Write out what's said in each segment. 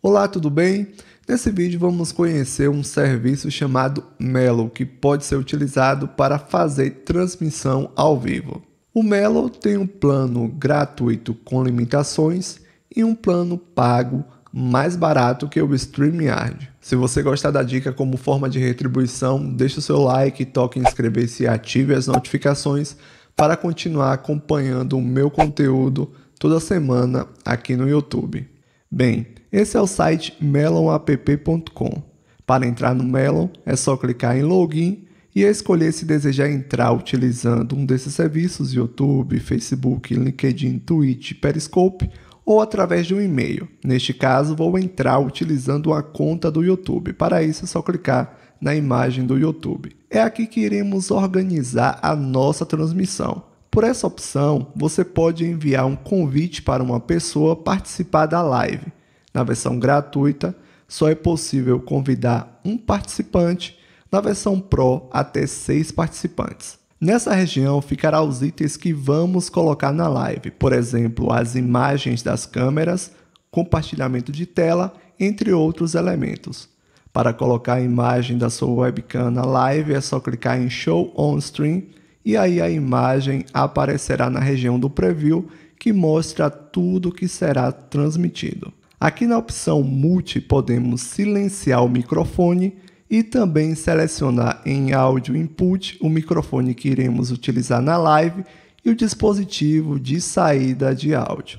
Olá, tudo bem? Nesse vídeo vamos conhecer um serviço chamado Melo, que pode ser utilizado para fazer transmissão ao vivo. O Melo tem um plano gratuito com limitações e um plano pago mais barato que o StreamYard. Se você gostar da dica como forma de retribuição, deixe o seu like, toque em inscrever-se e ative as notificações para continuar acompanhando o meu conteúdo toda semana aqui no YouTube. Bem, esse é o site melonapp.com. Para entrar no Melon, é só clicar em login e escolher se desejar entrar utilizando um desses serviços, YouTube, Facebook, LinkedIn, Twitch, Periscope, ou através de um e-mail. Neste caso, vou entrar utilizando a conta do YouTube. Para isso, é só clicar na imagem do YouTube. É aqui que iremos organizar a nossa transmissão. Por essa opção, você pode enviar um convite para uma pessoa participar da live. Na versão gratuita, só é possível convidar um participante, na versão Pro, até seis participantes. Nessa região ficará os itens que vamos colocar na live, por exemplo, as imagens das câmeras, compartilhamento de tela, entre outros elementos. Para colocar a imagem da sua webcam na live é só clicar em Show on Stream e aí a imagem aparecerá na região do preview que mostra tudo que será transmitido. Aqui na opção Multi podemos silenciar o microfone e também selecionar em áudio input o microfone que iremos utilizar na live e o dispositivo de saída de áudio.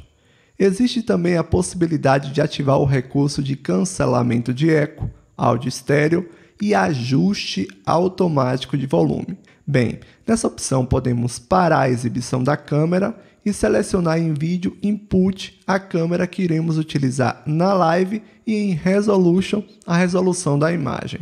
Existe também a possibilidade de ativar o recurso de cancelamento de eco, áudio estéreo e ajuste automático de volume. Bem, nessa opção podemos parar a exibição da câmera e selecionar em vídeo input a câmera que iremos utilizar na live e em resolution a resolução da imagem.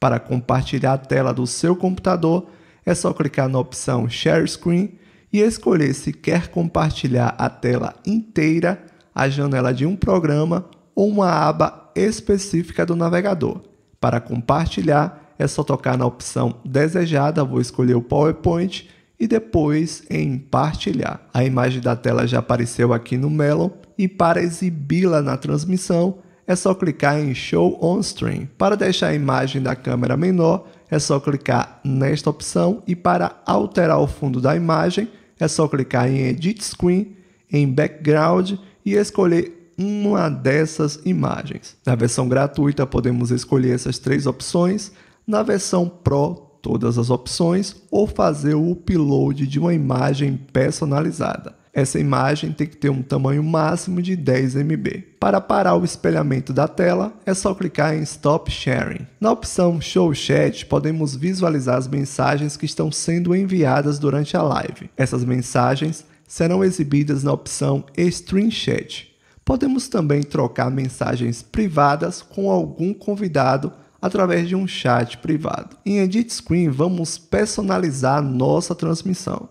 Para compartilhar a tela do seu computador, é só clicar na opção Share Screen e escolher se quer compartilhar a tela inteira, a janela de um programa ou uma aba específica do navegador. Para compartilhar, é só tocar na opção desejada, vou escolher o PowerPoint e depois em partilhar. A imagem da tela já apareceu aqui no Melon e para exibi-la na transmissão é só clicar em Show on Stream. Para deixar a imagem da câmera menor é só clicar nesta opção e para alterar o fundo da imagem é só clicar em Edit Screen, em Background e escolher uma dessas imagens. Na versão gratuita podemos escolher essas três opções na versão Pro todas as opções ou fazer o upload de uma imagem personalizada. Essa imagem tem que ter um tamanho máximo de 10 MB. Para parar o espelhamento da tela, é só clicar em Stop Sharing. Na opção Show Chat, podemos visualizar as mensagens que estão sendo enviadas durante a live. Essas mensagens serão exibidas na opção Stream Chat. Podemos também trocar mensagens privadas com algum convidado através de um chat privado. Em Edit Screen, vamos personalizar nossa transmissão.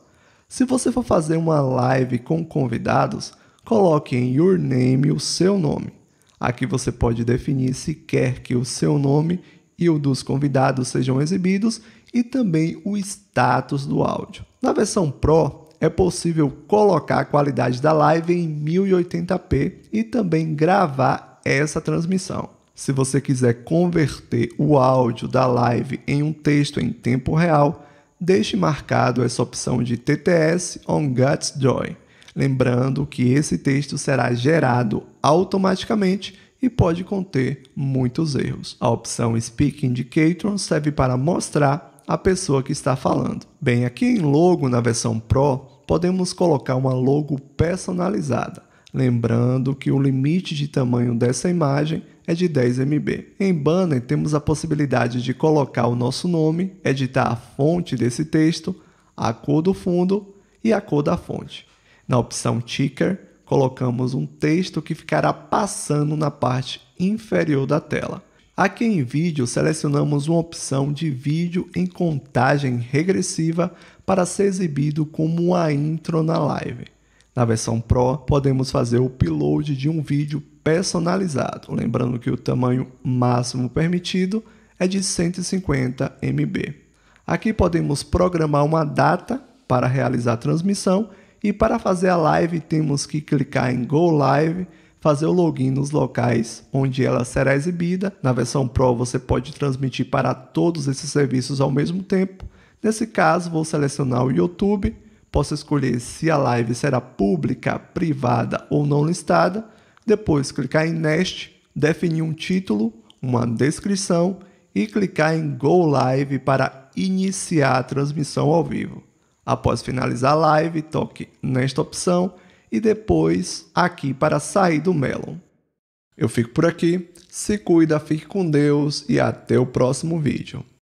Se você for fazer uma live com convidados, coloque em Your Name o seu nome. Aqui você pode definir se quer que o seu nome e o dos convidados sejam exibidos e também o status do áudio. Na versão Pro, é possível colocar a qualidade da live em 1080p e também gravar essa transmissão. Se você quiser converter o áudio da live em um texto em tempo real, deixe marcado essa opção de TTS on Guts Joy. Lembrando que esse texto será gerado automaticamente e pode conter muitos erros. A opção Speak Indicator serve para mostrar a pessoa que está falando. Bem, aqui em logo na versão Pro, podemos colocar uma logo personalizada. Lembrando que o limite de tamanho dessa imagem é de 10 MB. Em banner temos a possibilidade de colocar o nosso nome, editar a fonte desse texto, a cor do fundo e a cor da fonte. Na opção ticker, colocamos um texto que ficará passando na parte inferior da tela. Aqui em vídeo selecionamos uma opção de vídeo em contagem regressiva para ser exibido como uma intro na live. Na versão Pro, podemos fazer o upload de um vídeo personalizado, lembrando que o tamanho máximo permitido é de 150 MB. Aqui podemos programar uma data para realizar a transmissão e para fazer a live temos que clicar em Go Live, fazer o login nos locais onde ela será exibida. Na versão Pro você pode transmitir para todos esses serviços ao mesmo tempo. Nesse caso, vou selecionar o YouTube possa escolher se a live será pública, privada ou não listada. Depois, clicar em Next, definir um título, uma descrição e clicar em Go Live para iniciar a transmissão ao vivo. Após finalizar a live, toque nesta opção e depois aqui para sair do Melon. Eu fico por aqui, se cuida, fique com Deus e até o próximo vídeo.